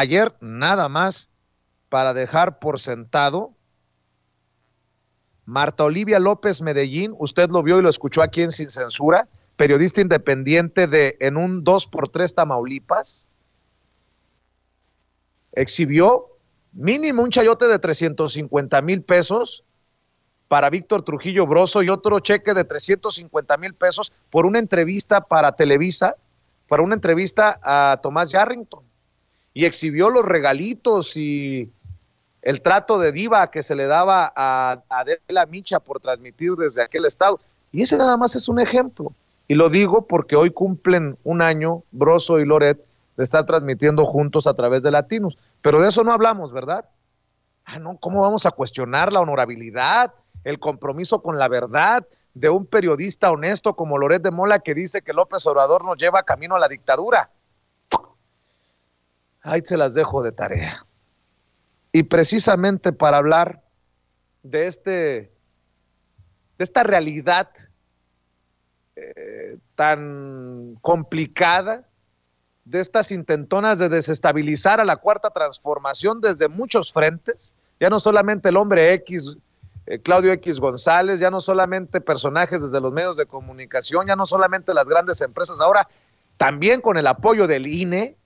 ayer nada más para dejar por sentado. Marta Olivia López Medellín, usted lo vio y lo escuchó aquí en Sin Censura, periodista independiente de En un 2x3 Tamaulipas, exhibió mínimo un chayote de 350 mil pesos para Víctor Trujillo Broso y otro cheque de 350 mil pesos por una entrevista para Televisa, para una entrevista a Tomás Yarrington y exhibió los regalitos y el trato de diva que se le daba a Adela Micha por transmitir desde aquel estado. Y ese nada más es un ejemplo. Y lo digo porque hoy cumplen un año Broso y Loret de estar transmitiendo juntos a través de Latinos. Pero de eso no hablamos, ¿verdad? Ah, no, ¿cómo vamos a cuestionar la honorabilidad, el compromiso con la verdad de un periodista honesto como Loret de Mola que dice que López Obrador nos lleva camino a la dictadura? ahí se las dejo de tarea. Y precisamente para hablar de, este, de esta realidad eh, tan complicada, de estas intentonas de desestabilizar a la cuarta transformación desde muchos frentes, ya no solamente el hombre X, eh, Claudio X González, ya no solamente personajes desde los medios de comunicación, ya no solamente las grandes empresas, ahora también con el apoyo del INE,